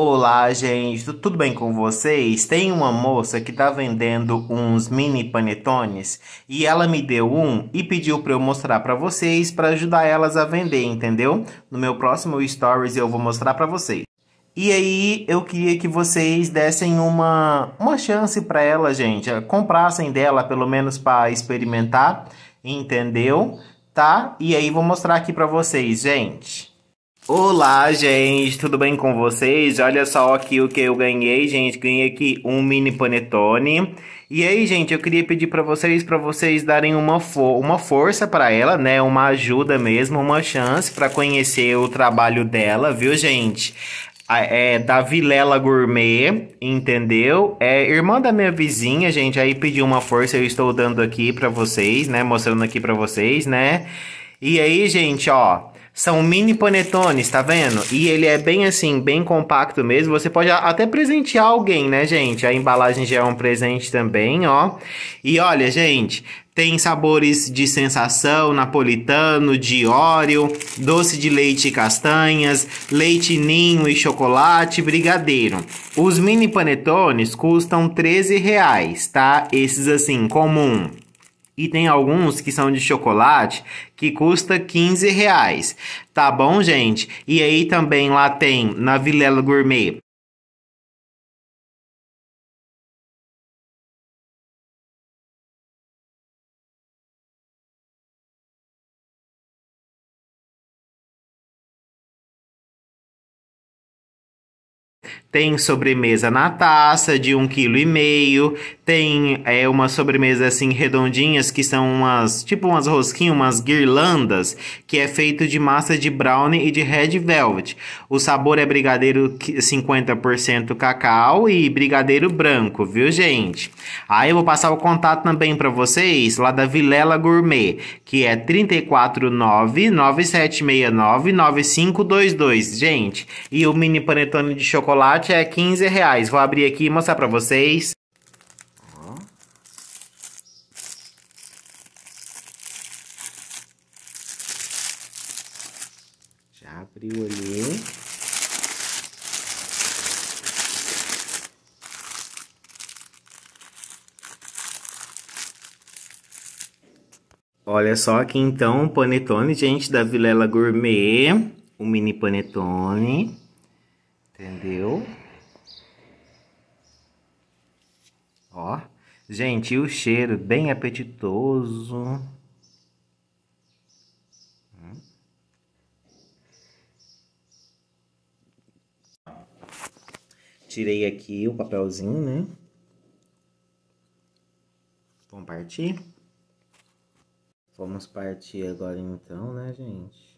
Olá, gente, tudo bem com vocês? Tem uma moça que tá vendendo uns mini panetones e ela me deu um e pediu para eu mostrar para vocês para ajudar elas a vender, entendeu? No meu próximo stories eu vou mostrar para vocês. E aí eu queria que vocês dessem uma, uma chance para ela, gente. Comprassem dela pelo menos para experimentar, entendeu? Tá? E aí vou mostrar aqui para vocês, gente. Olá, gente, tudo bem com vocês? Olha só aqui o que eu ganhei, gente. Ganhei aqui um mini panetone. E aí, gente, eu queria pedir para vocês, para vocês darem uma, uma força para ela, né? Uma ajuda mesmo, uma chance para conhecer o trabalho dela, viu, gente? é, da Vilela Gourmet, entendeu? É irmã da minha vizinha, gente, aí pediu uma força, eu estou dando aqui para vocês, né? Mostrando aqui para vocês, né? E aí, gente, ó, são mini panetones, tá vendo? E ele é bem assim, bem compacto mesmo. Você pode até presentear alguém, né, gente? A embalagem já é um presente também, ó. E olha, gente, tem sabores de sensação, napolitano, de óleo, doce de leite e castanhas, leite ninho e chocolate, brigadeiro. Os mini panetones custam 13 reais, tá? Esses assim, comum e tem alguns que são de chocolate que custa 15 reais. Tá bom, gente? E aí também lá tem na Vilela Gourmet Tem sobremesa na taça de um quilo e meio. Tem é, uma sobremesa assim redondinhas que são umas tipo umas rosquinhas, umas guirlandas que é feito de massa de brownie e de red velvet. O sabor é brigadeiro 50% cacau e brigadeiro branco, viu gente? Aí eu vou passar o contato também para vocês lá da Vilela Gourmet, que é 349-9769-9522, gente. E o mini panetone de chocolate é 15 reais. Vou abrir aqui e mostrar pra vocês. Já abriu ali. Olha só aqui então o panetone, gente, da Vilela Gourmet. O mini panetone. Entendeu? Ó. Gente, e o cheiro bem apetitoso. Tirei aqui o papelzinho, né? Vamos partir? Vamos partir agora então, né, gente?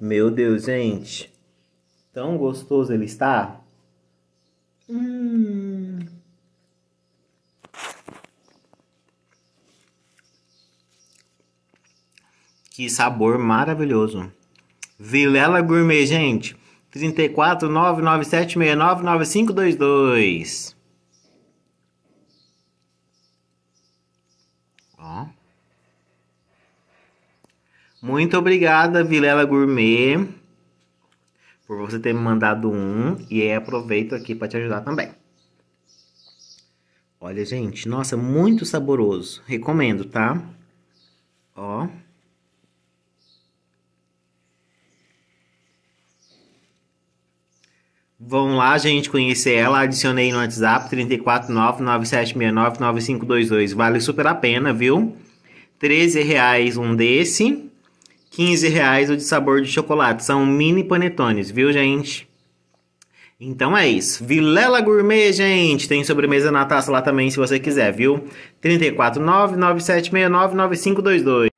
Meu Deus, gente. Tão gostoso ele está. Hum. Que sabor maravilhoso. Vilela Gourmet, gente. 34997699522. Ó. Muito obrigada, Vilela Gourmet, por você ter me mandado um. E aproveito aqui para te ajudar também. Olha, gente, nossa, muito saboroso. Recomendo, tá? Ó. Vão lá, gente, conhecer ela. Adicionei no WhatsApp 349-9769-9522. Vale super a pena, viu? 13 reais um desse. 15 reais o de sabor de chocolate. São mini panetones, viu, gente? Então é isso. Vilela Gourmet, gente. Tem sobremesa na taça lá também, se você quiser, viu? 349